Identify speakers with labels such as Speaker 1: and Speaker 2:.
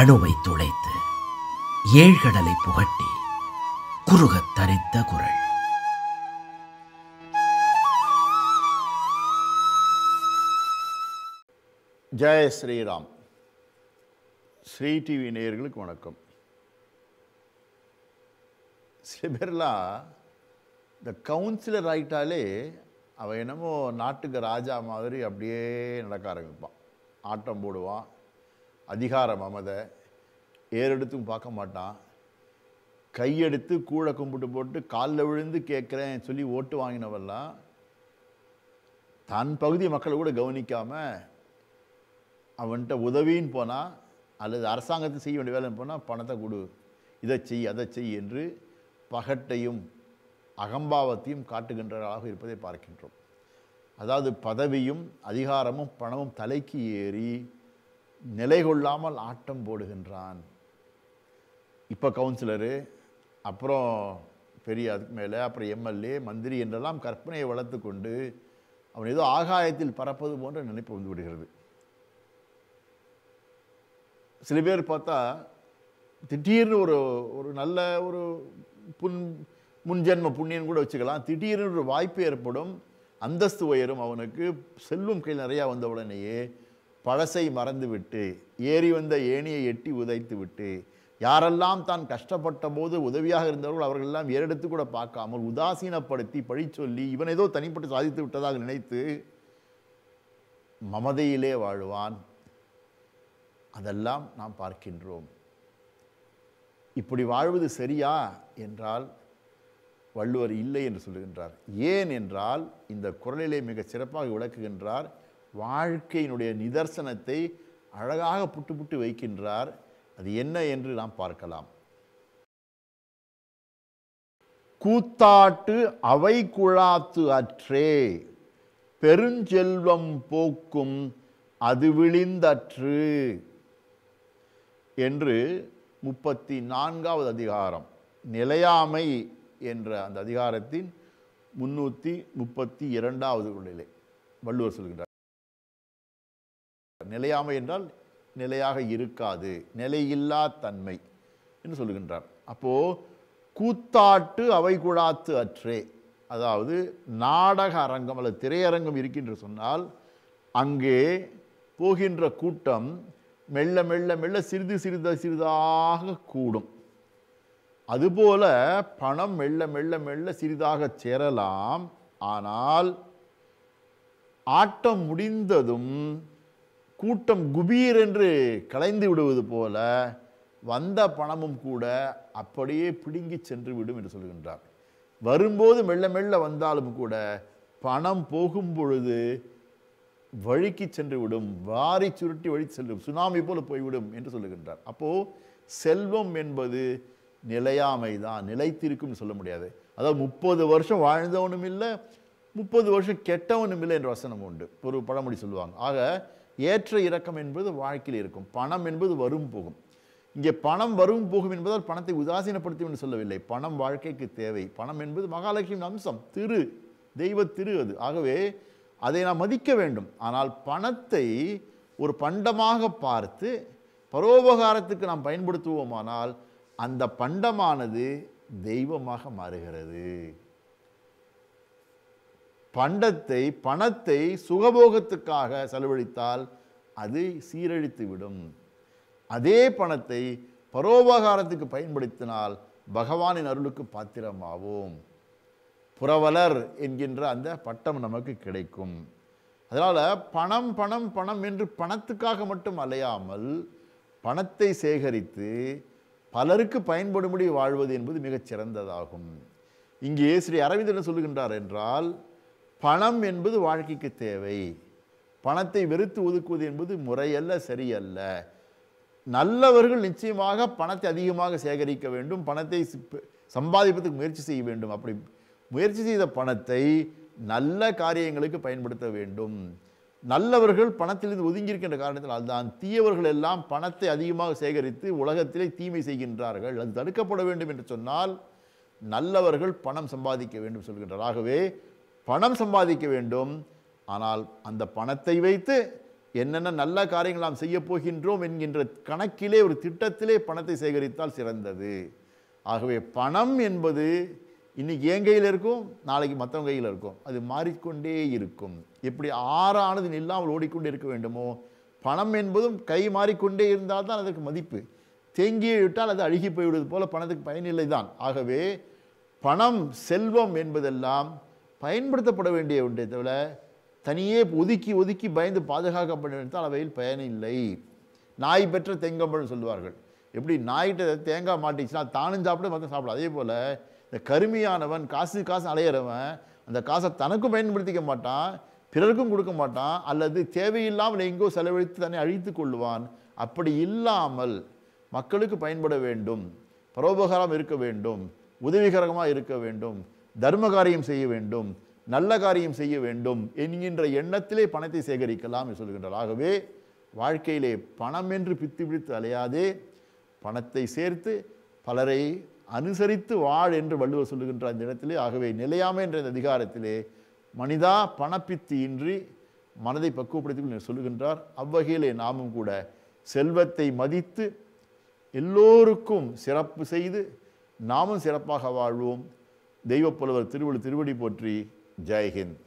Speaker 1: அணுவை துளைத்து ஏழ்கடலை புகட்டி குருகத் தரித்த குரல் ஜெய ஸ்ரீராம் ஸ்ரீ டிவி நேயர்களுக்கு வணக்கம் சில பேர்லாம் இந்த கவுன்சிலர் ஆகிட்டாலே அவன் என்னமோ நாட்டுக்கு ராஜா மாதிரி அப்படியே நடக்க ஆரம்பிப்பான் ஆட்டம் போடுவான் அதிகார மமதை ஏறெடுத்தும் பார்க்க மாட்டான் கையெடுத்து கூழை கும்பிட்டு போட்டு காலில் விழுந்து கேட்குறேன் சொல்லி ஓட்டு வாங்கினவெல்லாம் தன் பகுதி மக்களை கூட கவனிக்காமல் அவன்கிட்ட உதவின்னு போனால் அல்லது அரசாங்கத்தை செய்ய வேண்டிய வேலைன்னு போனால் பணத்தை கொடு இதை செய் அதை செய் என்று பகட்டையும் அகம்பாவத்தையும் காட்டுகின்றவர்களாக இருப்பதை பார்க்கின்றோம் அதாவது பதவியும் அதிகாரமும் பணமும் தலைக்கு ஏறி நிலை கொள்ளாமல் ஆட்டம் போடுகின்றான் இப்போ கவுன்சிலரு அப்புறம் பெரிய அதுக்கு மேலே அப்புறம் எம்எல்ஏ மந்திரி என்றெல்லாம் கற்பனையை வளர்த்து கொண்டு அவன் ஏதோ ஆகாயத்தில் பறப்பது போன்ற நினைப்பு வந்து விடுகிறது சில பேர் பார்த்தா திடீர்னு ஒரு ஒரு நல்ல ஒரு புன் முன்ஜென்ம புண்ணியன் கூட வச்சுக்கலாம் திடீர்னு ஒரு வாய்ப்பு ஏற்படும் அந்தஸ்து உயரும் அவனுக்கு செல்வம் கையில் நிறையா வந்த உடனேயே பழசை மறந்துவிட்டு ஏறி வந்த ஏணியை எட்டி உதைத்து விட்டு யாரெல்லாம் தான் கஷ்டப்பட்ட போது உதவியாக இருந்தவர்கள் அவர்களெல்லாம் ஏறெடுத்து கூட பார்க்காமல் உதாசீனப்படுத்தி பழி சொல்லி இவன் ஏதோ தனிப்பட்டு சாதித்து விட்டதாக நினைத்து மமதையிலே வாழ்வான் அதெல்லாம் நாம் பார்க்கின்றோம் இப்படி வாழ்வது சரியா என்றால் வள்ளுவர் இல்லை என்று சொல்லுகின்றார் ஏன் என்றால் இந்த குரலிலே மிக சிறப்பாக விளக்குகின்றார் வாழ்க்கையினுடைய நிதர்சனத்தை அழகாக புட்டு புட்டு வைக்கின்றார் அது என்ன என்று நாம் பார்க்கலாம் கூத்தாட்டு அவை குழாத்து அற்றே பெருஞ்செல்வம் போக்கும் அது விழிந்தற்று என்று முப்பத்தி நான்காவது அதிகாரம் நிலையாமை என்ற அந்த அதிகாரத்தின் முன்னூற்றி முப்பத்தி இரண்டாவது நிலை வள்ளுவர் சொல்கின்றார் நிலையாமை என்றால் நிலையாக இருக்காது நிலையில்லா தன்மை என்று சொல்லுகின்றார் அப்போது கூத்தாட்டு அவை கூடாத்து அற்றே அதாவது நாடக அரங்கம் அல்லது திரையரங்கம் இருக்கின்ற சொன்னால் அங்கே போகின்ற கூட்டம் மெல்ல மெல்ல மெல்ல சிறிது சிறிது சிறிதாக கூடும் அதுபோல பணம் மெல்ல மெல்ல மெல்ல சிறிதாக சேரலாம் ஆனால் ஆட்டம் முடிந்ததும் கூட்டம் குபீர் என்று கலைந்து விடுவது போல வந்த பணமும் கூட அப்படியே பிடுங்கி சென்று விடும் என்று சொல்கின்றார் வரும்போது மெல்ல மெல்ல வந்தாலும் கூட பணம் போகும் பொழுது வழிக்கு சென்று விடும் வாரி சுருட்டி வழி செல்லும் சுனாமி போல போய்விடும் என்று சொல்லுகின்றார் அப்போது செல்வம் என்பது நிலையாமை தான் நிலைத்திருக்கும் சொல்ல முடியாது அதாவது முப்பது வருஷம் வாழ்ந்தவனும் இல்லை முப்பது வருஷம் கெட்டவனும் இல்லை என்ற வசனம் உண்டு ஒரு பழமொழி சொல்லுவாங்க ஆக ஏற்ற இறக்கம் என்பது வாழ்க்கையில் இருக்கும் பணம் என்பது வரும் போகும் இங்கே பணம் வரும் போகும் என்பதால் பணத்தை உதாசீனப்படுத்தும் என்று சொல்லவில்லை பணம் வாழ்க்கைக்கு தேவை பணம் என்பது மகாலட்சுமி அம்சம் திரு தெய்வ திரு அது ஆகவே அதை நாம் மதிக்க வேண்டும் ஆனால் பணத்தை ஒரு பண்டமாக பார்த்து பரோபகாரத்துக்கு நாம் பயன்படுத்துவோமானால் அந்த பண்டமானது தெய்வமாக மாறுகிறது பண்டத்தை பணத்தை சுகபோகத்துக்காக செலவழித்தால் அது சீரழித்து விடும் அதே பணத்தை பரோபகாரத்துக்கு பயன்படுத்தினால் பகவானின் அருளுக்கு பாத்திரமாவோம் புரவலர் என்கின்ற அந்த பட்டம் நமக்கு கிடைக்கும் அதனால் பணம் பணம் பணம் என்று பணத்துக்காக மட்டும் அலையாமல் பணத்தை சேகரித்து பலருக்கு பயன்படும்படி வாழ்வது என்பது மிகச் சிறந்ததாகும் இங்கே ஸ்ரீ அரவிந்தன் சொல்லுகின்றார் என்றால் பணம் என்பது வாழ்க்கைக்கு தேவை பணத்தை வெறுத்து ஒதுக்குவது என்பது முறையல்ல சரியல்ல நல்லவர்கள் நிச்சயமாக பணத்தை அதிகமாக சேகரிக்க வேண்டும் பணத்தை சம்பாதிப்பதற்கு முயற்சி செய்ய வேண்டும் அப்படி முயற்சி செய்த பணத்தை நல்ல காரியங்களுக்கு பயன்படுத்த வேண்டும் நல்லவர்கள் பணத்திலிருந்து ஒதுங்கியிருக்கின்ற காரணத்தில் அதுதான் தீயவர்கள் எல்லாம் பணத்தை அதிகமாக சேகரித்து உலகத்திலே தீமை செய்கின்றார்கள் அது தடுக்கப்பட வேண்டும் என்று சொன்னால் நல்லவர்கள் பணம் சம்பாதிக்க வேண்டும் சொல்கின்றார் ஆகவே பணம் சம்பாதிக்க வேண்டும் ஆனால் அந்த பணத்தை வைத்து என்னென்ன நல்ல காரியங்கள் நாம் செய்ய போகின்றோம் என்கின்ற கணக்கிலே ஒரு திட்டத்திலே பணத்தை சேகரித்தால் சிறந்தது ஆகவே பணம் என்பது இன்றைக்கி என் கையில் இருக்கும் நாளைக்கு மற்றவங்க கையில் இருக்கும் அது மாறிக்கொண்டே இருக்கும் எப்படி ஆறானது இல்லாமல் ஓடிக்கொண்டே இருக்க வேண்டுமோ பணம் என்பதும் கை மாறிக்கொண்டே இருந்தால் தான் அதற்கு மதிப்பு தேங்கியே விட்டால் அது அழுகி போய்விடுவது போல் பணத்துக்கு பயனில்லை தான் ஆகவே பணம் செல்வம் என்பதெல்லாம் பயன்படுத்தப்பட வேண்டிய ஒன்றே தவிர தனியே ஒதுக்கி ஒதுக்கி பயந்து பாதுகாக்கப்பட நினைத்தால் அவையில் பயன் இல்லை நாய் பெற்ற தெங்கம்பல்னு சொல்லுவார்கள் எப்படி நாய்கிட்ட தேங்காய் மாட்டிச்சுன்னா தானும் சாப்பிட மற்ற சாப்பிடும் அதே போல் இந்த கருமையானவன் காசு காசு அலையிறவன் அந்த காசை தனக்கும் பயன்படுத்திக்க மாட்டான் பிறருக்கும் கொடுக்க மாட்டான் அல்லது தேவையில்லாமல் எங்கோ செலவழித்து தன்னை அழித்து கொள்வான் அப்படி இல்லாமல் மக்களுக்கு பயன்பட வேண்டும் பரோபகாரம் இருக்க வேண்டும் உதவிகரமாக இருக்க வேண்டும் தர்ம காரியம் செய்ய வேண்டும் நல்ல காரியம் செய்ய வேண்டும் என்கின்ற எண்ணத்திலே பணத்தை சேகரிக்கலாம் என்று சொல்கின்றார் ஆகவே வாழ்க்கையிலே பணம் என்று பித்து பிடித்து அலையாதே பணத்தை சேர்த்து பலரை அனுசரித்து வாழ் என்று வள்ளுவர் சொல்லுகின்ற அந்த இடத்திலே ஆகவே நிலையாமை என்ற இந்த அதிகாரத்திலே மனிதா பணப்பித்து இன்றி மனதை பக்குவப்படுத்தி சொல்லுகின்றார் அவ்வகையிலே நாமும் கூட செல்வத்தை மதித்து எல்லோருக்கும் சிறப்பு செய்து நாமும் சிறப்பாக வாழ்வோம் தெய்வப்புலவர் திருவள்ளு திருவடி போற்றி ஜெயஹிந்த்